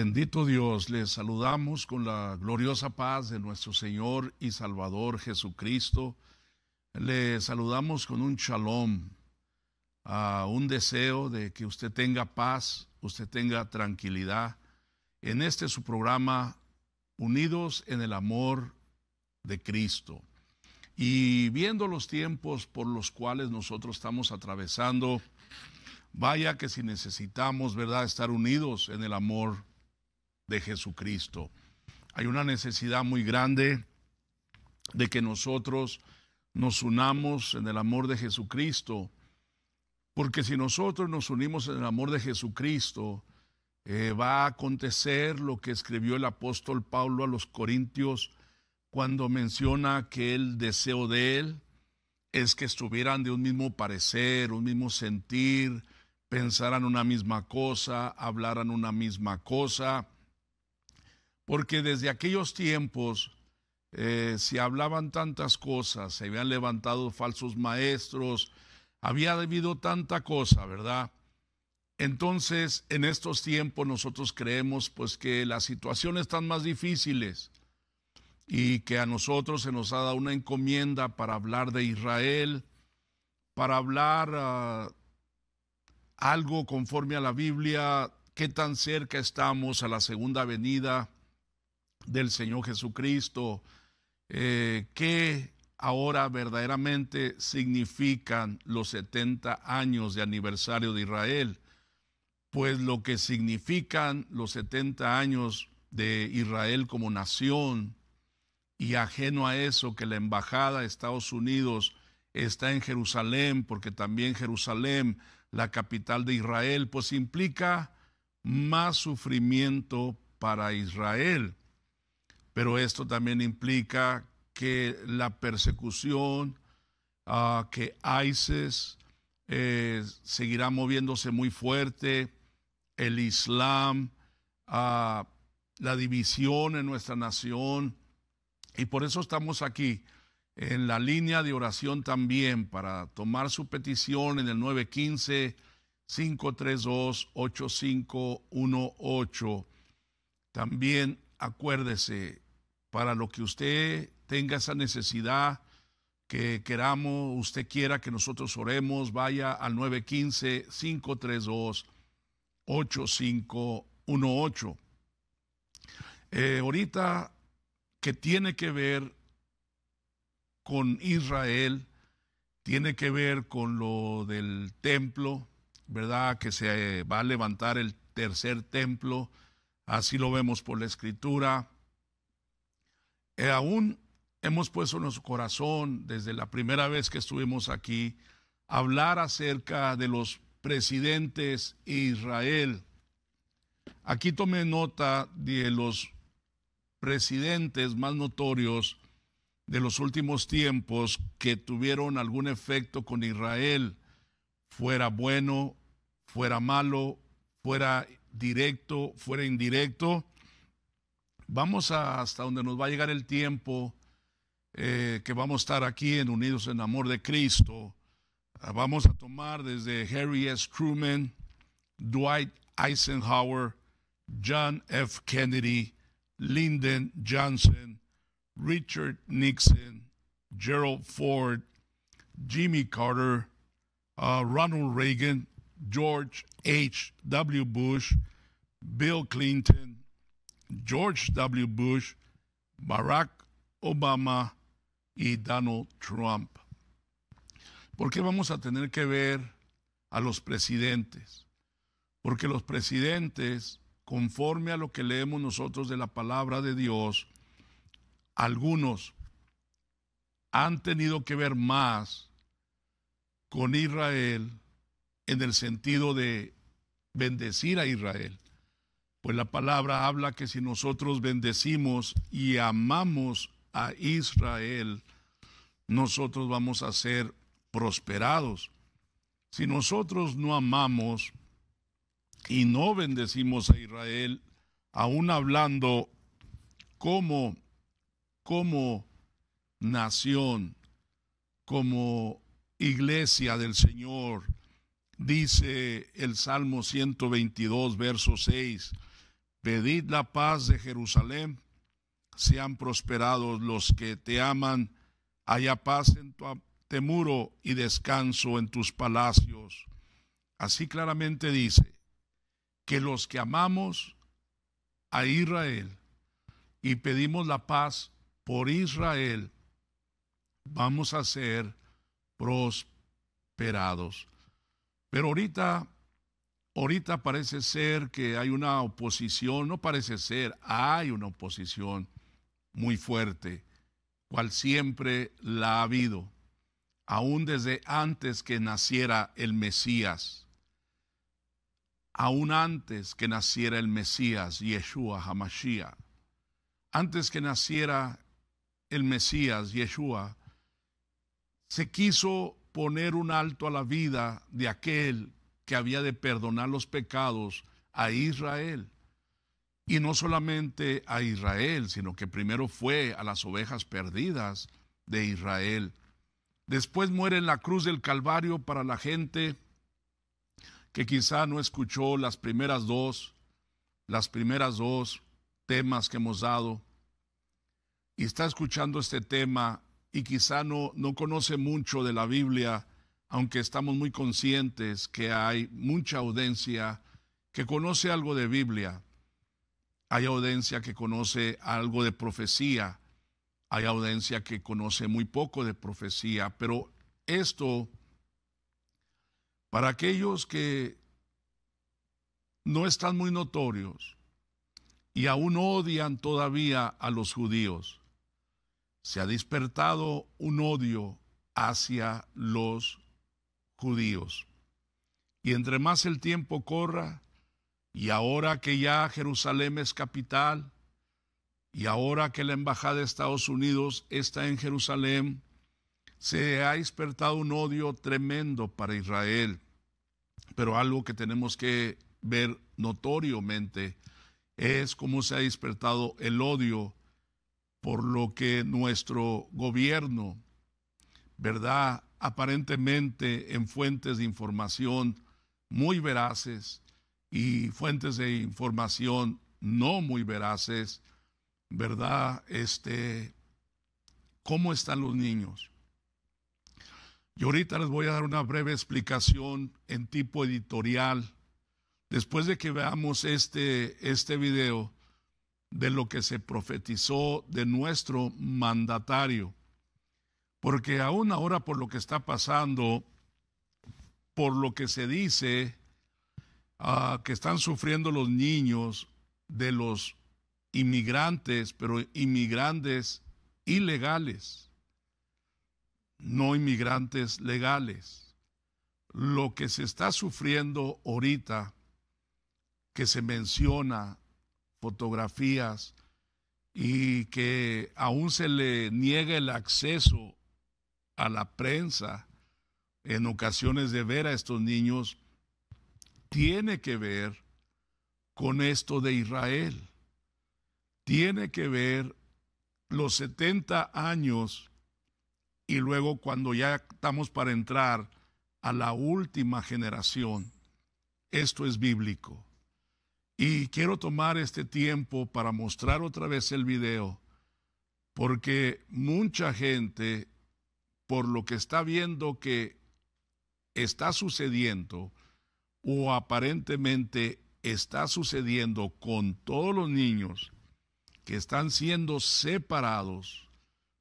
Bendito Dios, les saludamos con la gloriosa paz de nuestro Señor y Salvador Jesucristo. Le saludamos con un shalom, a un deseo de que usted tenga paz, usted tenga tranquilidad. En este su programa, Unidos en el Amor de Cristo. Y viendo los tiempos por los cuales nosotros estamos atravesando, vaya que si necesitamos, ¿verdad?, estar unidos en el amor de Jesucristo. Hay una necesidad muy grande de que nosotros nos unamos en el amor de Jesucristo, porque si nosotros nos unimos en el amor de Jesucristo, eh, va a acontecer lo que escribió el apóstol Pablo a los Corintios cuando menciona que el deseo de él es que estuvieran de un mismo parecer, un mismo sentir, pensaran una misma cosa, hablaran una misma cosa porque desde aquellos tiempos eh, se hablaban tantas cosas, se habían levantado falsos maestros, había habido tanta cosa, ¿verdad? Entonces, en estos tiempos nosotros creemos pues que las situaciones están más difíciles y que a nosotros se nos ha dado una encomienda para hablar de Israel, para hablar ah, algo conforme a la Biblia, qué tan cerca estamos a la segunda venida del Señor Jesucristo, eh, que ahora verdaderamente significan los 70 años de aniversario de Israel. Pues lo que significan los 70 años de Israel como nación y ajeno a eso que la embajada de Estados Unidos está en Jerusalén, porque también Jerusalén, la capital de Israel, pues implica más sufrimiento para Israel pero esto también implica que la persecución, ah, que ISIS eh, seguirá moviéndose muy fuerte, el Islam, ah, la división en nuestra nación. Y por eso estamos aquí en la línea de oración también para tomar su petición en el 915. 532-8518. También acuérdese, para lo que usted tenga esa necesidad, que queramos, usted quiera que nosotros oremos, vaya al 915-532-8518. Eh, ahorita que tiene que ver con Israel, tiene que ver con lo del templo, ¿verdad? Que se va a levantar el tercer templo Así lo vemos por la escritura. Y eh, aún hemos puesto en nuestro corazón, desde la primera vez que estuvimos aquí, hablar acerca de los presidentes de Israel. Aquí tomé nota de los presidentes más notorios de los últimos tiempos que tuvieron algún efecto con Israel, fuera bueno, fuera malo, fuera directo, fuera indirecto. Vamos a, hasta donde nos va a llegar el tiempo eh, que vamos a estar aquí en Unidos en Amor de Cristo. Ah, vamos a tomar desde Harry S. Truman, Dwight Eisenhower, John F. Kennedy, Lyndon Johnson, Richard Nixon, Gerald Ford, Jimmy Carter, ah, Ronald Reagan, George H. W. Bush, Bill Clinton, George W. Bush, Barack Obama y Donald Trump. Porque vamos a tener que ver a los presidentes? Porque los presidentes, conforme a lo que leemos nosotros de la palabra de Dios, algunos han tenido que ver más con Israel en el sentido de bendecir a Israel. Pues la palabra habla que si nosotros bendecimos y amamos a Israel, nosotros vamos a ser prosperados. Si nosotros no amamos y no bendecimos a Israel, aún hablando como, como nación, como iglesia del Señor, Dice el Salmo 122, verso 6, Pedid la paz de Jerusalén, sean prosperados los que te aman, haya paz en tu temuro y descanso en tus palacios. Así claramente dice que los que amamos a Israel y pedimos la paz por Israel, vamos a ser prosperados. Pero ahorita, ahorita parece ser que hay una oposición, no parece ser, hay una oposición muy fuerte, cual siempre la ha habido, aún desde antes que naciera el Mesías, aún antes que naciera el Mesías, Yeshua Hamashiach, antes que naciera el Mesías, Yeshua, se quiso poner un alto a la vida de aquel que había de perdonar los pecados a Israel. Y no solamente a Israel, sino que primero fue a las ovejas perdidas de Israel. Después muere en la cruz del Calvario para la gente que quizá no escuchó las primeras dos, las primeras dos temas que hemos dado y está escuchando este tema y quizá no, no conoce mucho de la Biblia, aunque estamos muy conscientes que hay mucha audiencia que conoce algo de Biblia, hay audiencia que conoce algo de profecía, hay audiencia que conoce muy poco de profecía, pero esto, para aquellos que no están muy notorios y aún odian todavía a los judíos, se ha despertado un odio hacia los judíos. Y entre más el tiempo corra, y ahora que ya Jerusalén es capital, y ahora que la Embajada de Estados Unidos está en Jerusalén, se ha despertado un odio tremendo para Israel. Pero algo que tenemos que ver notoriamente es cómo se ha despertado el odio por lo que nuestro gobierno, ¿verdad? Aparentemente en fuentes de información muy veraces y fuentes de información no muy veraces, ¿verdad? Este, ¿cómo están los niños? Y ahorita les voy a dar una breve explicación en tipo editorial. Después de que veamos este, este video, de lo que se profetizó de nuestro mandatario. Porque aún ahora por lo que está pasando, por lo que se dice ah, que están sufriendo los niños de los inmigrantes, pero inmigrantes ilegales, no inmigrantes legales. Lo que se está sufriendo ahorita, que se menciona fotografías y que aún se le niegue el acceso a la prensa en ocasiones de ver a estos niños, tiene que ver con esto de Israel. Tiene que ver los 70 años y luego cuando ya estamos para entrar a la última generación. Esto es bíblico. Y quiero tomar este tiempo para mostrar otra vez el video, porque mucha gente, por lo que está viendo que está sucediendo, o aparentemente está sucediendo con todos los niños que están siendo separados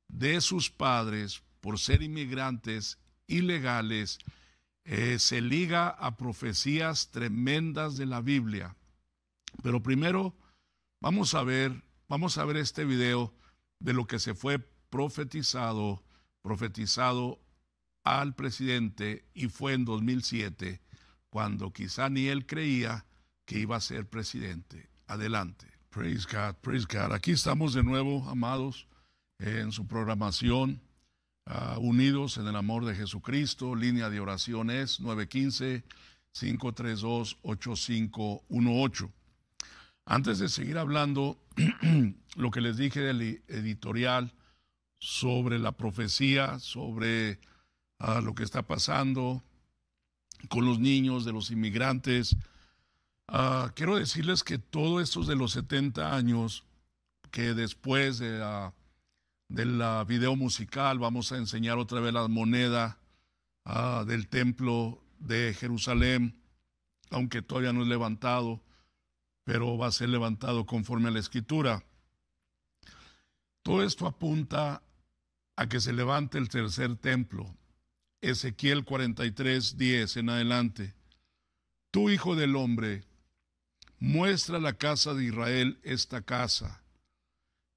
de sus padres por ser inmigrantes ilegales, eh, se liga a profecías tremendas de la Biblia pero primero vamos a ver, vamos a ver este video de lo que se fue profetizado, profetizado al presidente y fue en 2007 cuando quizá ni él creía que iba a ser presidente. Adelante. Praise God, praise God. Aquí estamos de nuevo, amados, en su programación, ah, unidos en el amor de Jesucristo. Línea de oración es 915-532-8518. Antes de seguir hablando, lo que les dije del editorial sobre la profecía, sobre ah, lo que está pasando con los niños, de los inmigrantes, ah, quiero decirles que todo esto de los 70 años, que después de la, video musical vamos a enseñar otra vez la moneda ah, del templo de Jerusalén, aunque todavía no es levantado pero va a ser levantado conforme a la escritura. Todo esto apunta a que se levante el tercer templo. Ezequiel 43, 10 en adelante. Tú, hijo del hombre, muestra la casa de Israel esta casa,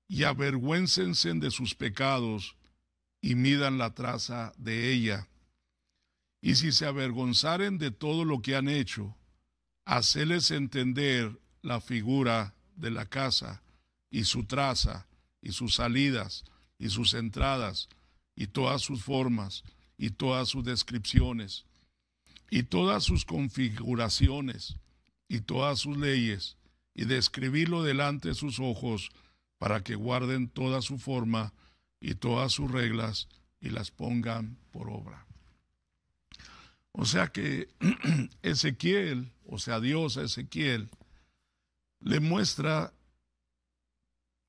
y avergüéncense de sus pecados, y midan la traza de ella. Y si se avergonzaren de todo lo que han hecho, haceles entender la figura de la casa y su traza y sus salidas y sus entradas y todas sus formas y todas sus descripciones y todas sus configuraciones y todas sus leyes y describirlo delante de sus ojos para que guarden toda su forma y todas sus reglas y las pongan por obra. O sea que Ezequiel, o sea Dios a Ezequiel, le muestra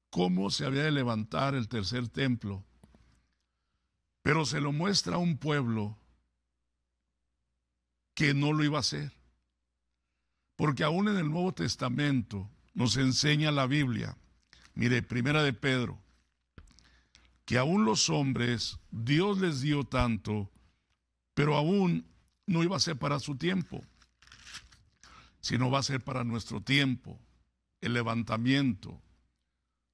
cómo se había de levantar el tercer templo, pero se lo muestra a un pueblo que no lo iba a hacer. Porque aún en el Nuevo Testamento nos enseña la Biblia, mire, primera de Pedro, que aún los hombres Dios les dio tanto, pero aún no iba a ser para su tiempo, sino va a ser para nuestro tiempo el levantamiento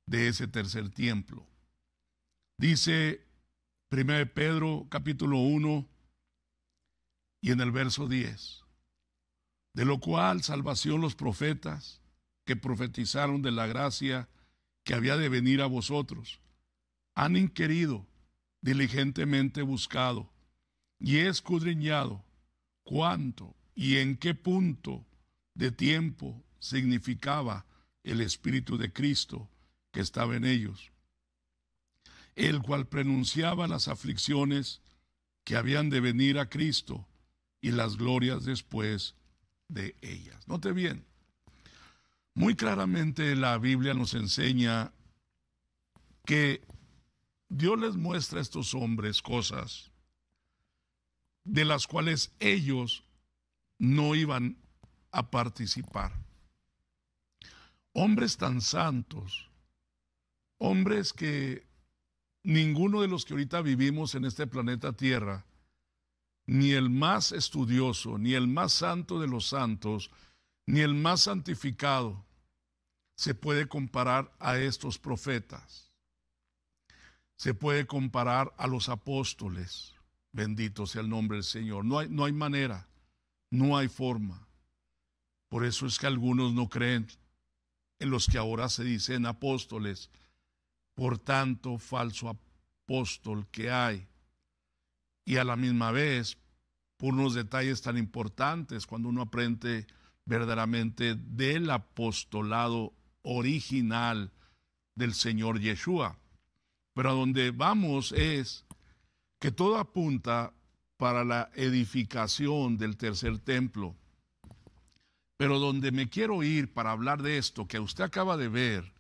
de ese tercer templo. Dice 1 Pedro capítulo 1 y en el verso 10, de lo cual salvación los profetas que profetizaron de la gracia que había de venir a vosotros, han inquirido, diligentemente buscado y escudriñado cuánto y en qué punto de tiempo significaba el Espíritu de Cristo que estaba en ellos, el cual pronunciaba las aflicciones que habían de venir a Cristo y las glorias después de ellas. Note bien, muy claramente la Biblia nos enseña que Dios les muestra a estos hombres cosas de las cuales ellos no iban a participar hombres tan santos, hombres que ninguno de los que ahorita vivimos en este planeta Tierra, ni el más estudioso, ni el más santo de los santos, ni el más santificado, se puede comparar a estos profetas. Se puede comparar a los apóstoles. Bendito sea el nombre del Señor. No hay, no hay manera, no hay forma. Por eso es que algunos no creen en los que ahora se dicen apóstoles, por tanto falso apóstol que hay. Y a la misma vez, por unos detalles tan importantes, cuando uno aprende verdaderamente del apostolado original del Señor Yeshua. Pero a donde vamos es que todo apunta para la edificación del tercer templo. Pero donde me quiero ir para hablar de esto que usted acaba de ver,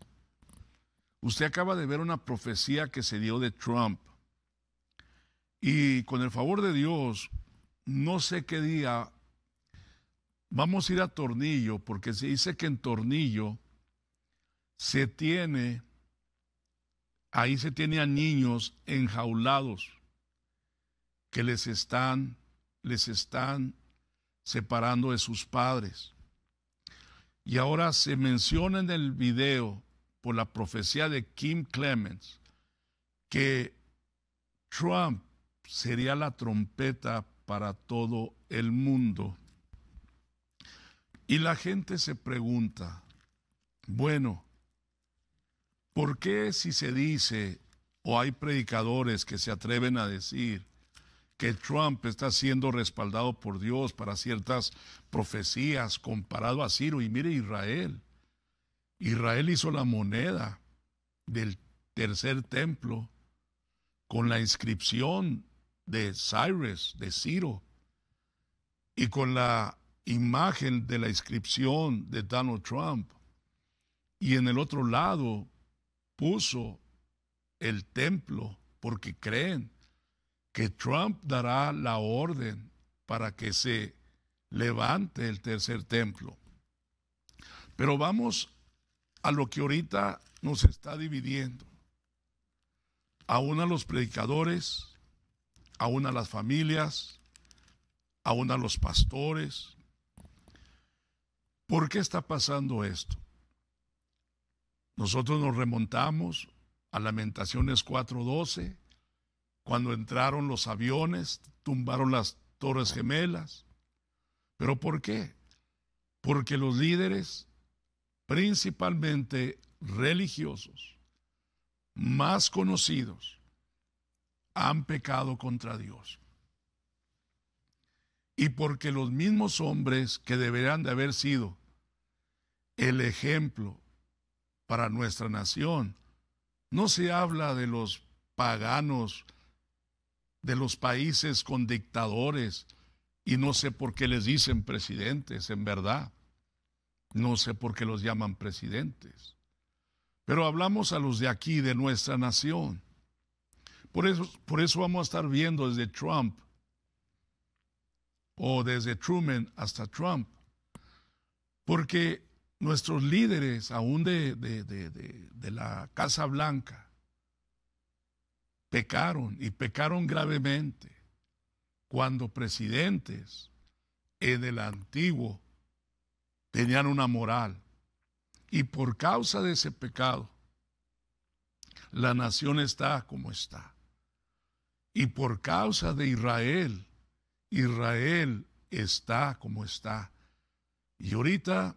usted acaba de ver una profecía que se dio de Trump. Y con el favor de Dios, no sé qué día vamos a ir a Tornillo, porque se dice que en Tornillo se tiene, ahí se tiene a niños enjaulados que les están, les están separando de sus padres. Y ahora se menciona en el video por la profecía de Kim Clements que Trump sería la trompeta para todo el mundo. Y la gente se pregunta, bueno, ¿por qué si se dice o hay predicadores que se atreven a decir que Trump está siendo respaldado por Dios para ciertas profecías comparado a Ciro. Y mire Israel. Israel hizo la moneda del tercer templo con la inscripción de Cyrus, de Ciro, y con la imagen de la inscripción de Donald Trump. Y en el otro lado puso el templo porque creen que Trump dará la orden para que se levante el tercer templo. Pero vamos a lo que ahorita nos está dividiendo. Aún a los predicadores, aún a las familias, aún a los pastores. ¿Por qué está pasando esto? Nosotros nos remontamos a Lamentaciones 4.12 cuando entraron los aviones, tumbaron las torres gemelas. ¿Pero por qué? Porque los líderes, principalmente religiosos, más conocidos, han pecado contra Dios. Y porque los mismos hombres que deberían de haber sido el ejemplo para nuestra nación, no se habla de los paganos, de los países con dictadores y no sé por qué les dicen presidentes, en verdad. No sé por qué los llaman presidentes. Pero hablamos a los de aquí, de nuestra nación. Por eso, por eso vamos a estar viendo desde Trump o desde Truman hasta Trump. Porque nuestros líderes, aún de, de la Casa Blanca, pecaron y pecaron gravemente cuando presidentes en el antiguo tenían una moral y por causa de ese pecado la nación está como está. Y por causa de Israel, Israel está como está. Y ahorita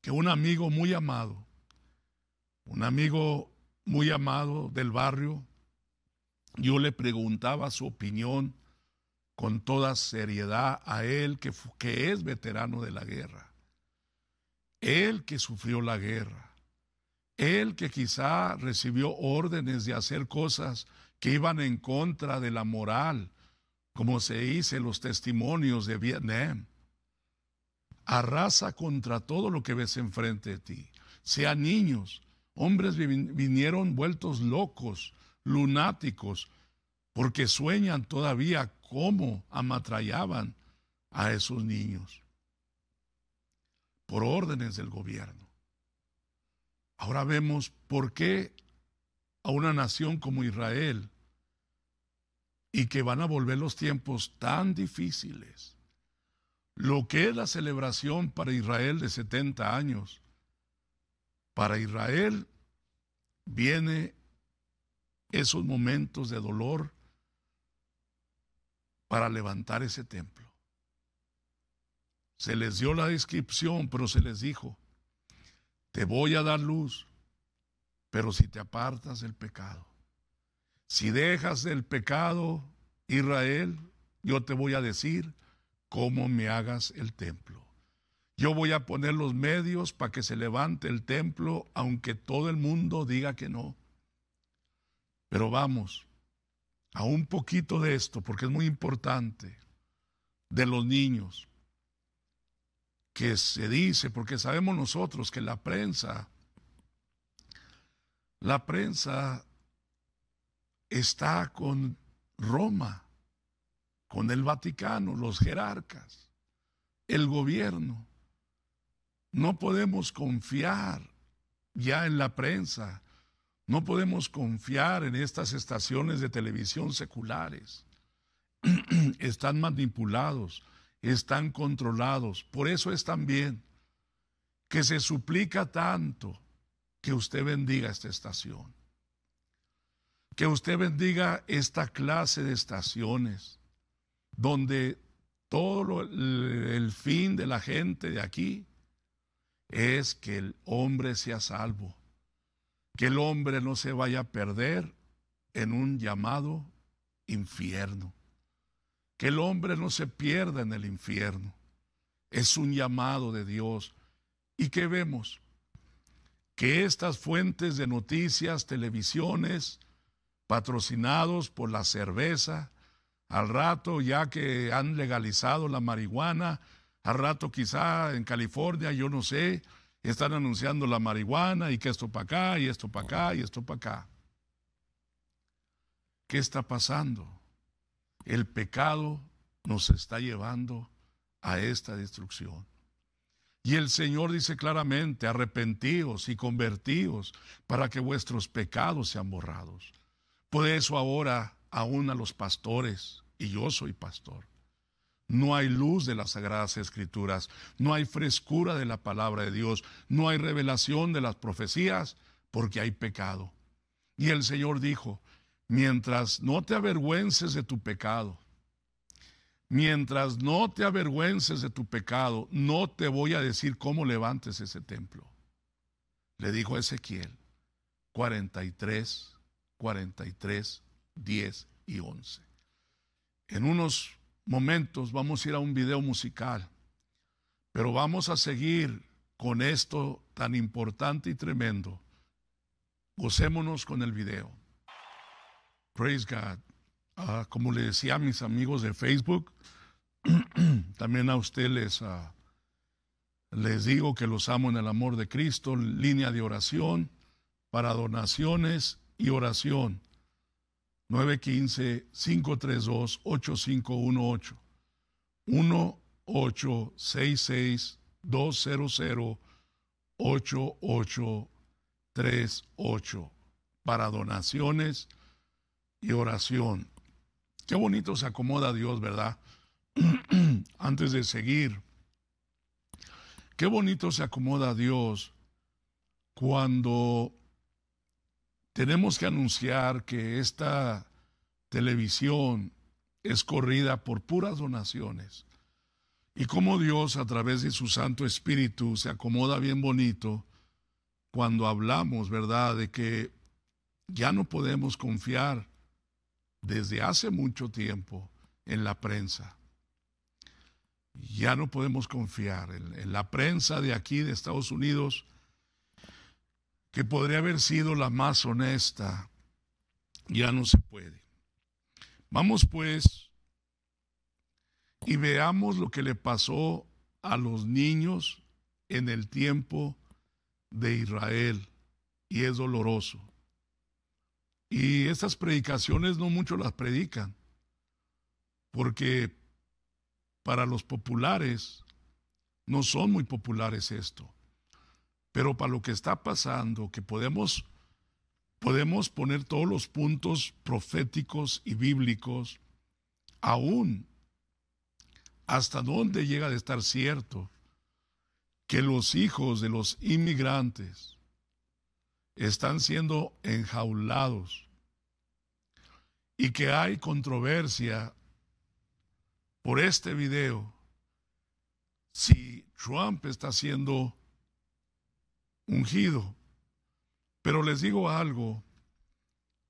que un amigo muy amado, un amigo muy amado del barrio, yo le preguntaba su opinión con toda seriedad a él que, es veterano de la guerra, él que sufrió la guerra, él que quizá recibió órdenes de hacer cosas que iban en contra de la moral, como se dice en los testimonios de Vietnam. Arrasa contra todo lo que ves enfrente de ti, sean niños, hombres vinieron vueltos locos lunáticos, porque sueñan todavía cómo amatrallaban a esos niños por órdenes del gobierno. Ahora vemos por qué a una nación como Israel y que van a volver los tiempos tan difíciles. Lo que es la celebración para Israel de 70 años, para Israel viene esos momentos de dolor para levantar ese templo. Se les dio la descripción, pero se les dijo, te voy a dar luz, pero si te apartas del pecado, si dejas el pecado, Israel, yo te voy a decir cómo me hagas el templo. Yo voy a poner los medios para que se levante el templo, aunque todo el mundo diga que no. Pero vamos a un poquito de esto, porque es muy importante, de los niños, que se dice, porque sabemos nosotros que la prensa, la prensa está con Roma, con el Vaticano, los jerarcas, el gobierno. No podemos confiar ya en la prensa no podemos confiar en estas estaciones de televisión seculares. están manipulados, están controlados. Por eso es también que se suplica tanto que usted bendiga esta estación. Que usted bendiga esta clase de estaciones donde todo el fin de la gente de aquí es que el hombre sea salvo que el hombre no se vaya a perder en un llamado infierno. Que el hombre no se pierda en el infierno. Es un llamado de Dios. ¿Y qué vemos? Que estas fuentes de noticias, televisiones, patrocinados por la cerveza, al rato ya que han legalizado la marihuana, al rato quizá en California, yo no sé, están anunciando la marihuana y que esto para acá y esto para acá y esto para acá. ¿Qué está pasando? El pecado nos está llevando a esta destrucción. Y el Señor dice claramente, arrepentíos y convertíos para que vuestros pecados sean borrados. Por eso ahora, aún a los pastores, y yo soy pastor, no hay luz de las sagradas escrituras, no hay frescura de la palabra de Dios, no hay revelación de las profecías, porque hay pecado. Y el Señor dijo, mientras no te avergüences de tu pecado, mientras no te avergüences de tu pecado, no te voy a decir cómo levantes ese templo. Le dijo Ezequiel 43, 43, 10 y 11. En unos momentos vamos a ir a un video musical, pero vamos a seguir con esto tan importante y tremendo. Gozémonos con el video. Praise God. Ah, como le decía a mis amigos de Facebook, también a ustedes ah, les digo que los amo en el amor de Cristo, línea de oración para donaciones y oración. 915 532 8518 1866 1-866-200-8838 para donaciones y oración. Qué bonito se acomoda Dios, ¿verdad? Antes de seguir, qué bonito se acomoda Dios cuando tenemos que anunciar que esta televisión es corrida por puras donaciones. Y cómo Dios a través de su Santo Espíritu se acomoda bien bonito cuando hablamos, ¿verdad?, de que ya no podemos confiar desde hace mucho tiempo en la prensa. Ya no podemos confiar en la prensa de aquí, de Estados Unidos, que podría haber sido la más honesta, ya no se puede. Vamos pues y veamos lo que le pasó a los niños en el tiempo de Israel y es doloroso. Y estas predicaciones no mucho las predican, porque para los populares no son muy populares esto. Pero para lo que está pasando, que podemos, podemos poner todos los puntos proféticos y bíblicos, aún hasta dónde llega de estar cierto que los hijos de los inmigrantes están siendo enjaulados y que hay controversia por este video si Trump está siendo ungido. Pero les digo algo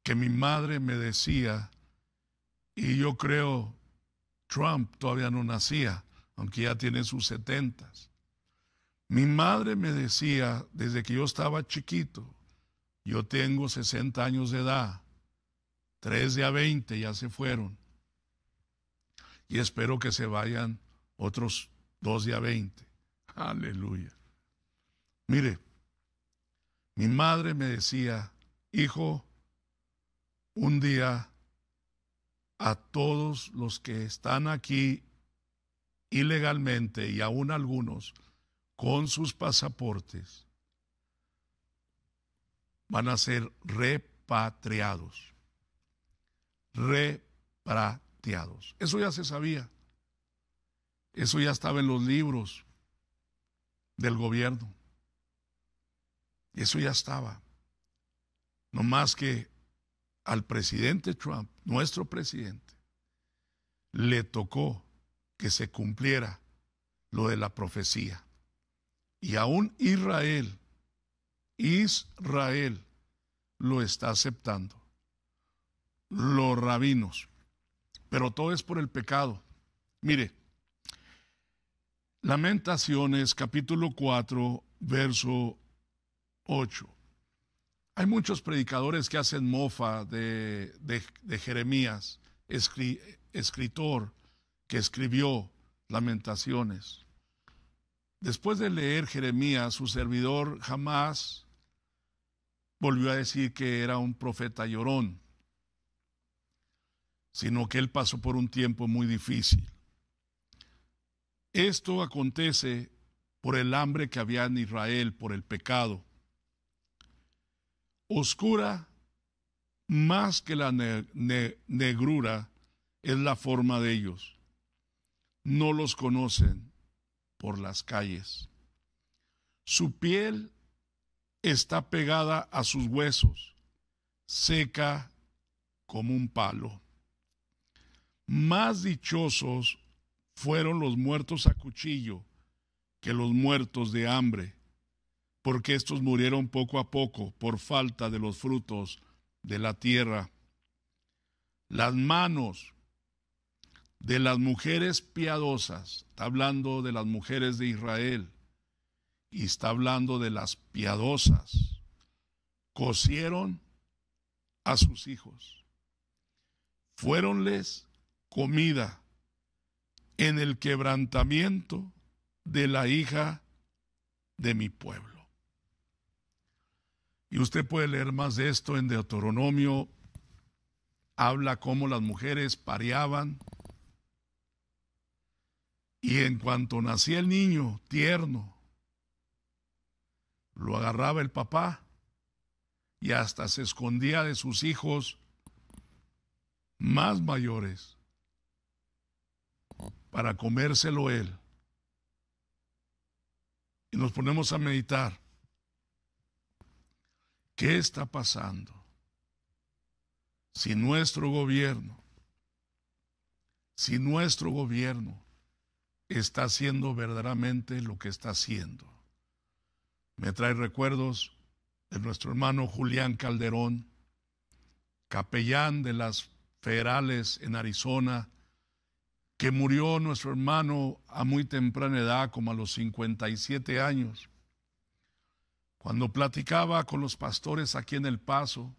que mi madre me decía, y yo creo Trump todavía no nacía, aunque ya tiene sus setentas. Mi madre me decía desde que yo estaba chiquito, yo tengo 60 años de edad, 3 de a 20 ya se fueron, y espero que se vayan otros 2 de a 20. Aleluya. Mire, mi madre me decía, hijo, un día a todos los que están aquí ilegalmente y aún algunos con sus pasaportes van a ser repatriados. Repatriados. Eso ya se sabía. Eso ya estaba en los libros del gobierno. Y eso ya estaba. No más que al presidente Trump, nuestro presidente, le tocó que se cumpliera lo de la profecía. Y aún Israel, Israel lo está aceptando, los rabinos. Pero todo es por el pecado. Mire, Lamentaciones capítulo 4, verso 8. Hay muchos predicadores que hacen mofa de, Jeremías, escritor que escribió lamentaciones. Después de leer Jeremías, su servidor jamás volvió a decir que era un profeta llorón, sino que él pasó por un tiempo muy difícil. Esto acontece por el hambre que había en Israel, por el pecado oscura más que la negrura es la forma de ellos. No los conocen por las calles. Su piel está pegada a sus huesos, seca como un palo. Más dichosos fueron los muertos a cuchillo que los muertos de hambre, porque estos murieron poco a poco por falta de los frutos de la tierra. Las manos de las mujeres piadosas, está hablando de las mujeres de Israel y está hablando de las piadosas, cosieron a sus hijos, fueronles comida en el quebrantamiento de la hija de mi pueblo. Y usted puede leer más de esto en Deuteronomio. Habla cómo las mujeres pareaban. Y en cuanto nacía el niño tierno, lo agarraba el papá y hasta se escondía de sus hijos más mayores para comérselo él. Y nos ponemos a meditar. ¿Qué está pasando? Si nuestro gobierno, si nuestro gobierno está haciendo verdaderamente lo que está haciendo. Me trae recuerdos de nuestro hermano Julián Calderón, capellán de las federales en Arizona, que murió nuestro hermano a muy temprana edad, como a los 57 años, cuando platicaba con los pastores aquí en El Paso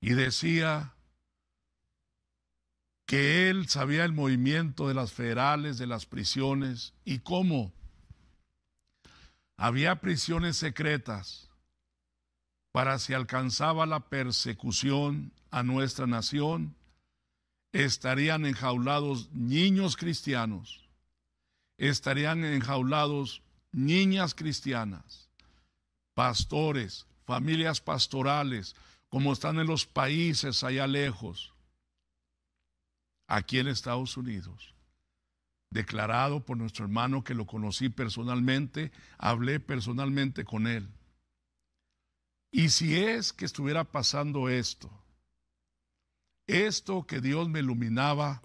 y decía que él sabía el movimiento de las federales, de las prisiones y cómo había prisiones secretas para si alcanzaba la persecución a nuestra nación, estarían enjaulados niños cristianos, estarían enjaulados niñas cristianas, pastores, familias pastorales, como están en los países allá lejos, aquí en Estados Unidos. Declarado por nuestro hermano que lo conocí personalmente, hablé personalmente con él. Y si es que estuviera pasando esto, esto que Dios me iluminaba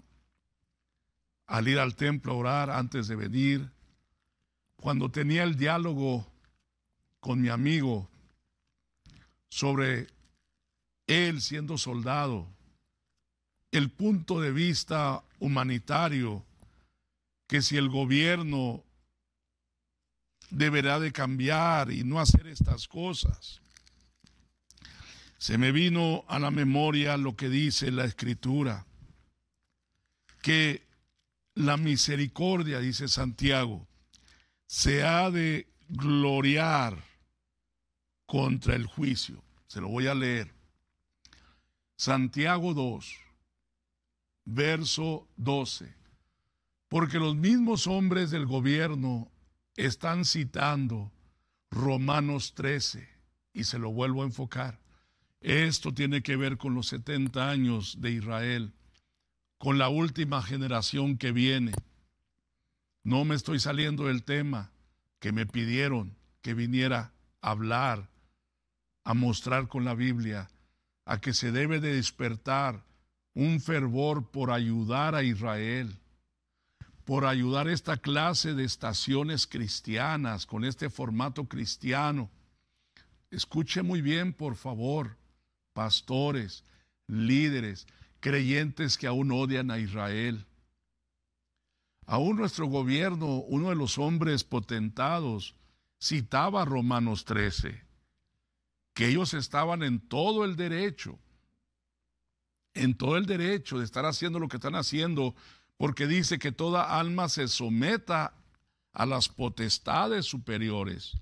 al ir al templo a orar antes de venir, cuando tenía el diálogo con mi amigo sobre él siendo soldado, el punto de vista humanitario, que si el gobierno deberá de cambiar y no hacer estas cosas. Se me vino a la memoria lo que dice la escritura, que la misericordia, dice Santiago, se ha de gloriar contra el juicio. Se lo voy a leer. Santiago 2, verso 12. Porque los mismos hombres del gobierno están citando Romanos 13, y se lo vuelvo a enfocar. Esto tiene que ver con los 70 años de Israel, con la última generación que viene. No me estoy saliendo del tema que me pidieron que viniera a hablar a mostrar con la Biblia, a que se debe de despertar un fervor por ayudar a Israel, por ayudar esta clase de estaciones cristianas con este formato cristiano. Escuche muy bien, por favor, pastores, líderes, creyentes que aún odian a Israel. Aún nuestro gobierno, uno de los hombres potentados, citaba Romanos 13 que ellos estaban en todo el derecho, en todo el derecho de estar haciendo lo que están haciendo, porque dice que toda alma se someta a las potestades superiores.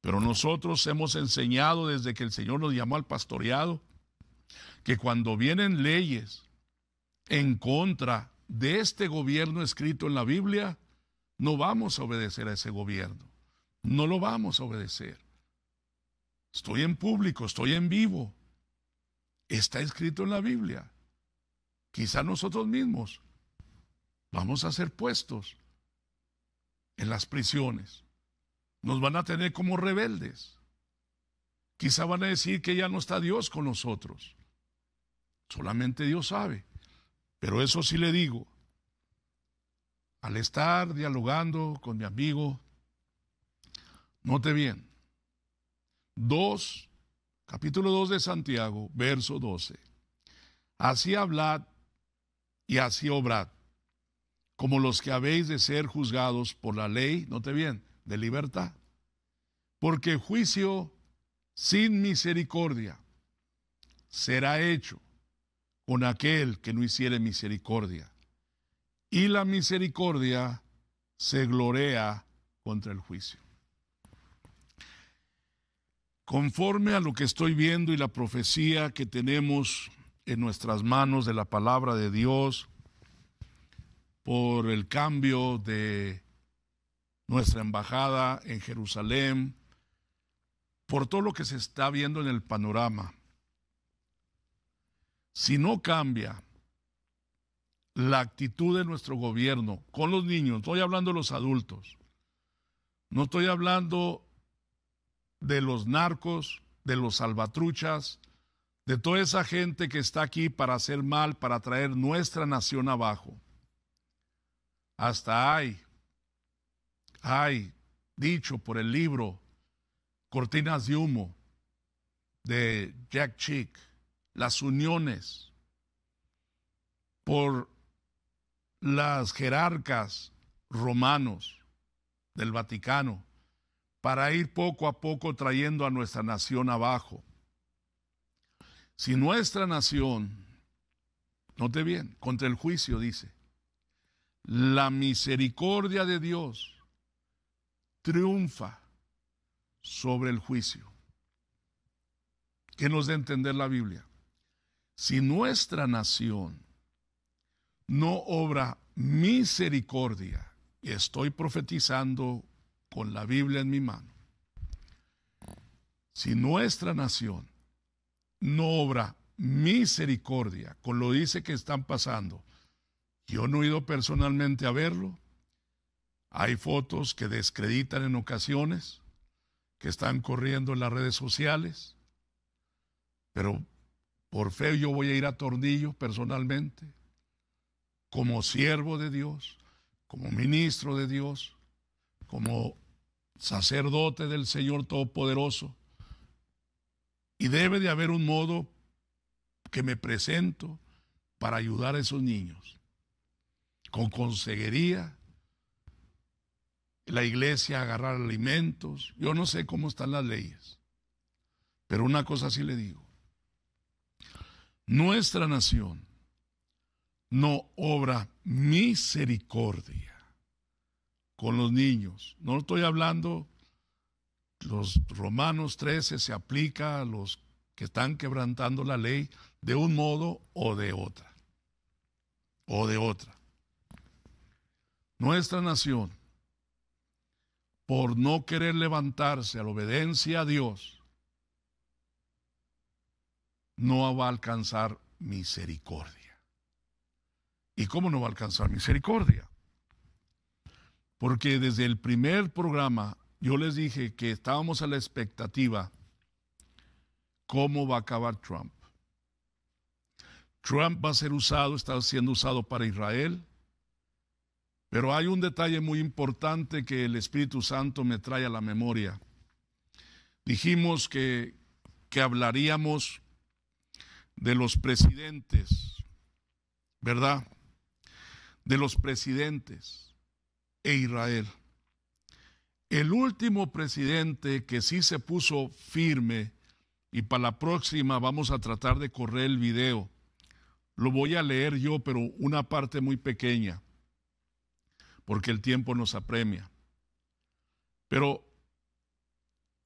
Pero nosotros hemos enseñado desde que el Señor nos llamó al pastoreado, que cuando vienen leyes en contra de este gobierno escrito en la Biblia, no vamos a obedecer a ese gobierno, no lo vamos a obedecer estoy en público, estoy en vivo. Está escrito en la Biblia. Quizá nosotros mismos vamos a ser puestos en las prisiones. Nos van a tener como rebeldes. Quizá van a decir que ya no está Dios con nosotros. Solamente Dios sabe. Pero eso sí le digo. Al estar dialogando con mi amigo, note bien, 2, capítulo 2 de Santiago, verso 12. Así hablad y así obrad, como los que habéis de ser juzgados por la ley, note bien, de libertad. Porque juicio sin misericordia será hecho con aquel que no hiciere misericordia. Y la misericordia se glorea contra el juicio. Conforme a lo que estoy viendo y la profecía que tenemos en nuestras manos de la palabra de Dios, por el cambio de nuestra embajada en Jerusalén, por todo lo que se está viendo en el panorama. Si no cambia la actitud de nuestro gobierno con los niños, estoy hablando de los adultos, no estoy hablando de los narcos, de los salvatruchas, de toda esa gente que está aquí para hacer mal, para traer nuestra nación abajo. Hasta hay, hay, dicho por el libro Cortinas de Humo de Jack Chick, las uniones por las jerarcas romanos del Vaticano para ir poco a poco trayendo a nuestra nación abajo. Si nuestra nación, note bien, contra el juicio dice, la misericordia de Dios triunfa sobre el juicio. ¿Qué nos da entender la Biblia? Si nuestra nación no obra misericordia, estoy profetizando con la Biblia en mi mano, si nuestra nación no obra misericordia con lo dice que están pasando, yo no he ido personalmente a verlo, hay fotos que descreditan en ocasiones, que están corriendo en las redes sociales, pero por fe yo voy a ir a Tornillo personalmente, como siervo de Dios, como ministro de Dios, como sacerdote del Señor Todopoderoso. Y debe de haber un modo que me presento para ayudar a esos niños. Con consejería, la iglesia agarrar alimentos. Yo no sé cómo están las leyes, pero una cosa sí le digo. Nuestra nación no obra misericordia con los niños. No estoy hablando, los romanos 13 se aplica a los que están quebrantando la ley de un modo o de otra. O de otra. Nuestra nación, por no querer levantarse a la obediencia a Dios, no va a alcanzar misericordia. ¿Y cómo no va a alcanzar misericordia? porque desde el primer programa yo les dije que estábamos a la expectativa cómo va a acabar Trump. Trump va a ser usado, está siendo usado para Israel, pero hay un detalle muy importante que el Espíritu Santo me trae a la memoria. Dijimos que, que hablaríamos de los presidentes, ¿verdad? De los presidentes. E Israel. El último presidente que sí se puso firme, y para la próxima vamos a tratar de correr el video, lo voy a leer yo, pero una parte muy pequeña, porque el tiempo nos apremia. Pero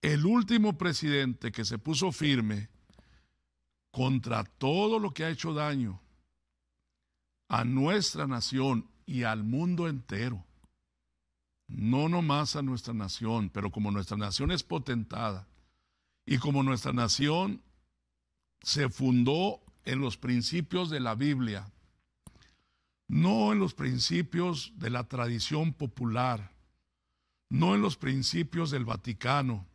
el último presidente que se puso firme contra todo lo que ha hecho daño a nuestra nación y al mundo entero no nomás a nuestra nación, pero como nuestra nación es potentada y como nuestra nación se fundó en los principios de la Biblia, no en los principios de la tradición popular, no en los principios del Vaticano,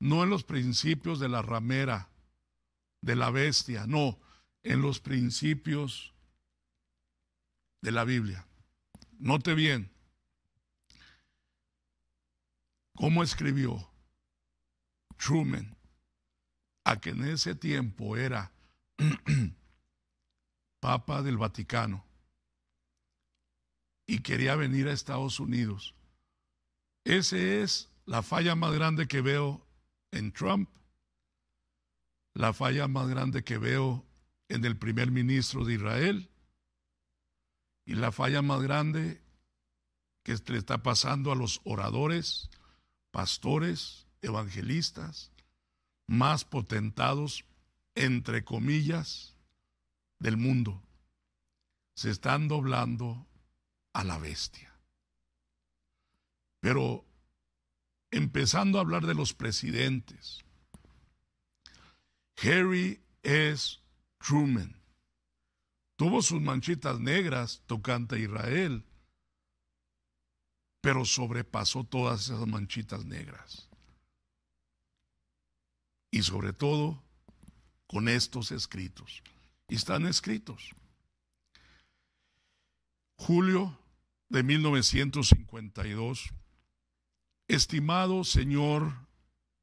no en los principios de la ramera, de la bestia, no, en los principios de la Biblia. Note bien, ¿Cómo escribió Truman? A que en ese tiempo era Papa del Vaticano y quería venir a Estados Unidos. Esa es la falla más grande que veo en Trump, la falla más grande que veo en el primer ministro de Israel y la falla más grande que le está pasando a los oradores pastores, evangelistas, más potentados, entre comillas, del mundo. Se están doblando a la bestia. Pero empezando a hablar de los presidentes, Harry S. Truman tuvo sus manchitas negras tocante a Israel pero sobrepasó todas esas manchitas negras. Y sobre todo con estos escritos. están escritos. Julio de 1952. Estimado señor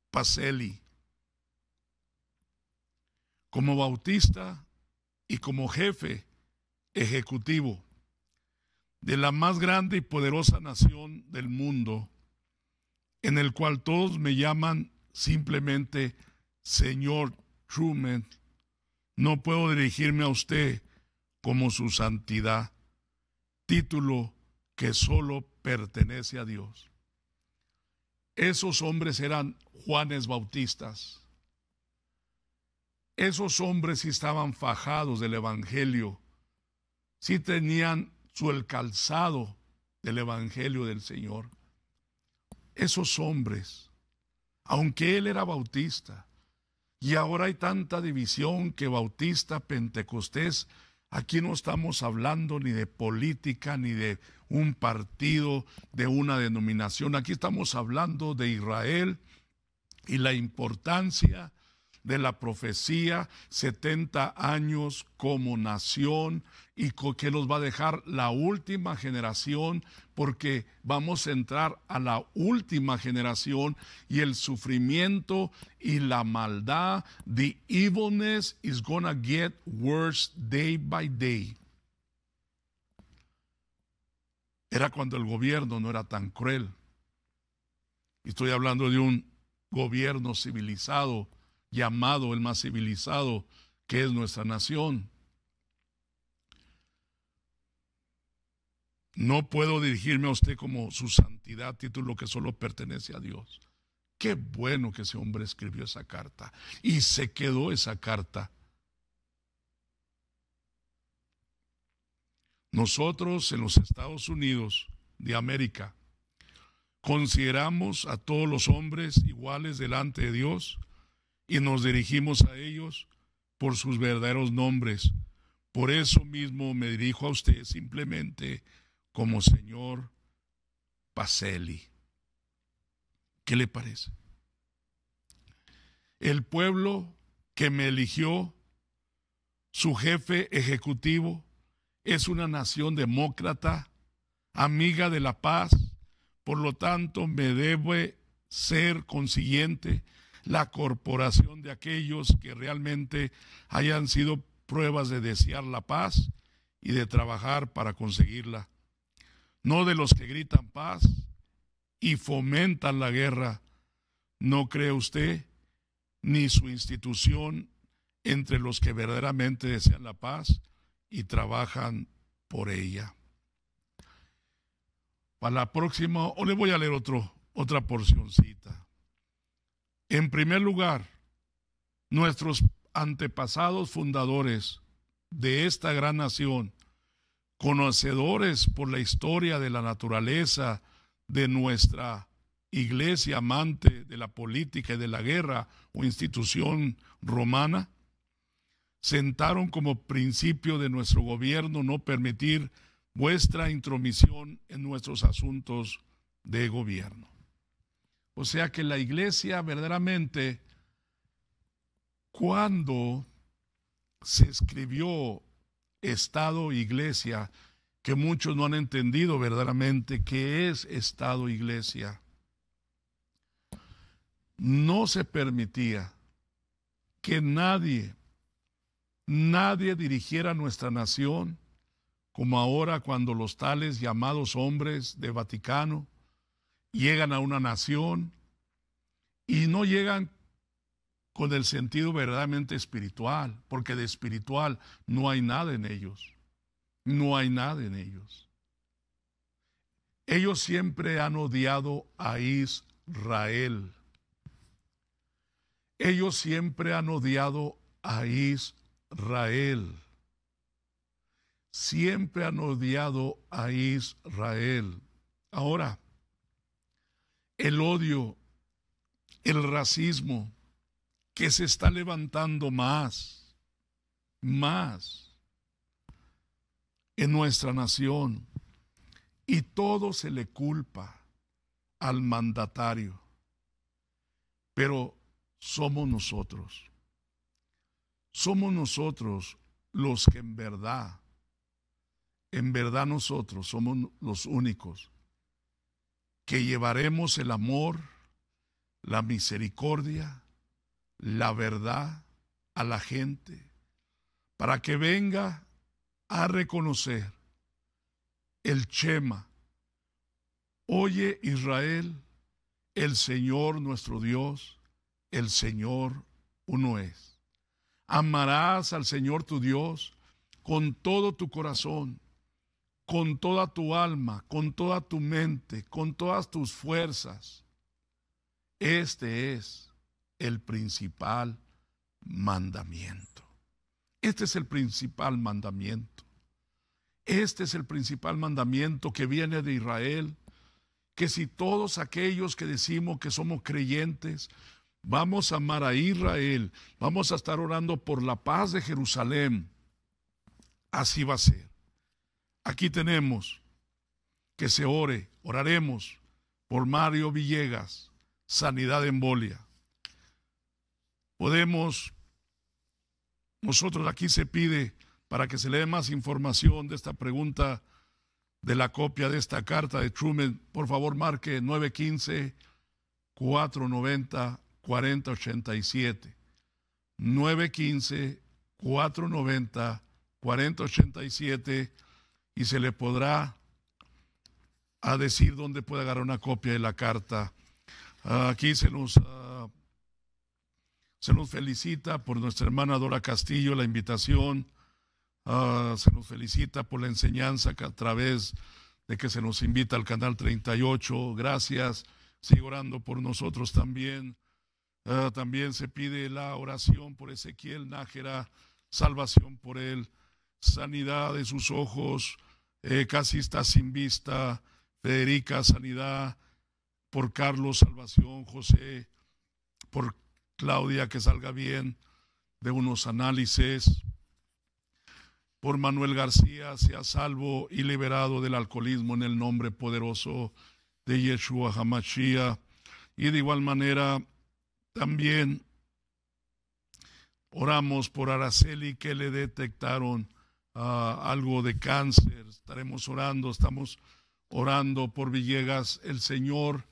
Pacelli, como bautista y como jefe ejecutivo de la más grande y poderosa nación del mundo, en el cual todos me llaman simplemente Señor Truman. No puedo dirigirme a usted como su santidad, título que solo pertenece a Dios. Esos hombres eran Juanes Bautistas. Esos hombres si estaban fajados del Evangelio, si tenían su el calzado del Evangelio del Señor. Esos hombres, aunque él era bautista, y ahora hay tanta división que bautista, pentecostés, aquí no estamos hablando ni de política, ni de un partido, de una denominación, aquí estamos hablando de Israel y la importancia de la profecía, 70 años como nación y que nos va a dejar la última generación porque vamos a entrar a la última generación y el sufrimiento y la maldad, the evilness is gonna get worse day by day. Era cuando el gobierno no era tan cruel. estoy hablando de un gobierno civilizado llamado, el más civilizado, que es nuestra nación. No puedo dirigirme a usted como su santidad, título que solo pertenece a Dios. Qué bueno que ese hombre escribió esa carta y se quedó esa carta. Nosotros en los Estados Unidos de América consideramos a todos los hombres iguales delante de Dios y nos dirigimos a ellos por sus verdaderos nombres. Por eso mismo me dirijo a usted simplemente como señor Pacelli. ¿Qué le parece? El pueblo que me eligió, su jefe ejecutivo, es una nación demócrata, amiga de la paz, por lo tanto me debe ser consiguiente la corporación de aquellos que realmente hayan sido pruebas de desear la paz y de trabajar para conseguirla, no de los que gritan paz y fomentan la guerra. ¿No cree usted ni su institución entre los que verdaderamente desean la paz y trabajan por ella? Para la próxima, o le voy a leer otro, otra porcioncita. En primer lugar, nuestros antepasados fundadores de esta gran nación, conocedores por la historia de la naturaleza de nuestra iglesia amante de la política y de la guerra o institución romana, sentaron como principio de nuestro gobierno no permitir vuestra intromisión en nuestros asuntos de gobierno. O sea que la iglesia verdaderamente, cuando se escribió Estado Iglesia, que muchos no han entendido verdaderamente qué es Estado Iglesia, no se permitía que nadie, nadie dirigiera nuestra nación, como ahora cuando los tales llamados hombres de Vaticano llegan a una nación y no llegan con el sentido verdaderamente espiritual, porque de espiritual no hay nada en ellos, no hay nada en ellos. Ellos siempre han odiado a Israel. Ellos siempre han odiado a Israel. Siempre han odiado a Israel. Ahora, el odio, el racismo, que se está levantando más, más en nuestra nación. Y todo se le culpa al mandatario. Pero somos nosotros. Somos nosotros los que en verdad, en verdad nosotros somos los únicos que llevaremos el amor, la misericordia, la verdad a la gente, para que venga a reconocer el Chema. Oye Israel, el Señor nuestro Dios, el Señor uno es. Amarás al Señor tu Dios con todo tu corazón con toda tu alma, con toda tu mente, con todas tus fuerzas. Este es el principal mandamiento. Este es el principal mandamiento. Este es el principal mandamiento que viene de Israel, que si todos aquellos que decimos que somos creyentes, vamos a amar a Israel, vamos a estar orando por la paz de Jerusalén, así va a ser. Aquí tenemos que se ore, oraremos por Mario Villegas, sanidad embolia. Podemos, nosotros aquí se pide para que se le dé más información de esta pregunta, de la copia de esta carta de Truman, por favor marque 915-490-4087. 915-490-4087 y se le podrá a decir dónde puede agarrar una copia de la carta. Ah, aquí se nos, ah, se nos felicita por nuestra hermana Dora Castillo, la invitación. Ah, se nos felicita por la enseñanza que a través de que se nos invita al canal 38. Gracias. Sigue orando por nosotros también. también se pide la oración por Ezequiel Nájera, salvación por él, sanidad de sus ojos, eh, casi está sin vista, Federica, sanidad, por Carlos, salvación, José, por Claudia, que salga bien de unos análisis, por Manuel García, sea salvo y liberado del alcoholismo en el nombre poderoso de Yeshua Hamashiach. Y de igual manera, también oramos por Araceli, que le detectaron Ah, algo de cáncer, estaremos orando, estamos orando por Villegas, el Señor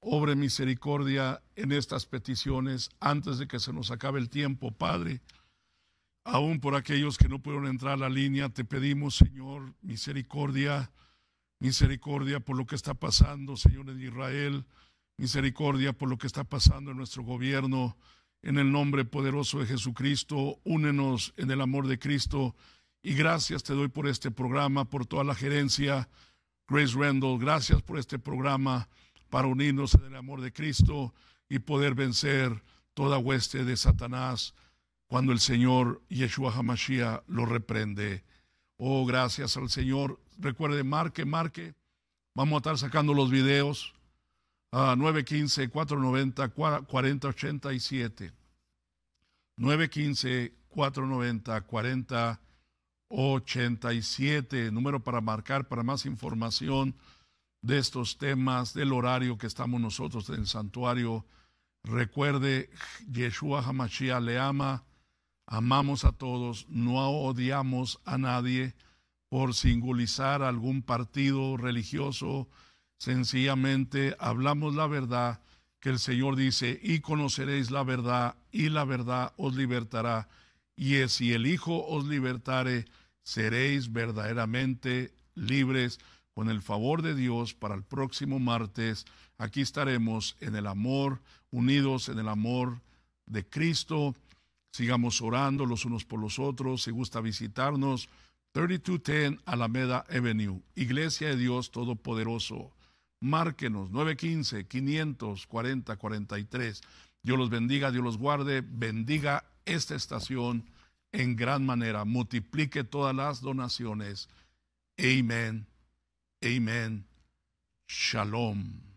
obre misericordia en estas peticiones antes de que se nos acabe el tiempo, Padre. Aún por aquellos que no pudieron entrar a la línea, te pedimos, Señor, misericordia, misericordia por lo que está pasando, Señor, en Israel, misericordia por lo que está pasando en nuestro gobierno. En el nombre poderoso de Jesucristo, únenos en el amor de Cristo y gracias te doy por este programa, por toda la gerencia. Grace Randall, gracias por este programa para unirnos en el amor de Cristo y poder vencer toda hueste de Satanás cuando el Señor Yeshua Hamashiach lo reprende. Oh, gracias al Señor. Recuerde, marque, marque. Vamos a estar sacando los videos a 915-490-4087. 915-490-4087. 87, número para marcar para más información de estos temas, del horario que estamos nosotros en el santuario. Recuerde, Yeshua Hamashiach le ama, amamos a todos, no odiamos a nadie por singulizar algún partido religioso, sencillamente hablamos la verdad que el Señor dice, y conoceréis la verdad, y la verdad os libertará. Y es si el Hijo os libertare, seréis verdaderamente libres con el favor de Dios para el próximo martes. Aquí estaremos en el amor, unidos en el amor de Cristo. Sigamos orando los unos por los otros. Si gusta visitarnos, 3210 Alameda Avenue, Iglesia de Dios Todopoderoso. Márquenos 915-540-43. Dios los bendiga, Dios los guarde, bendiga esta estación en gran manera. Multiplique todas las donaciones. Amén. Amén. Shalom.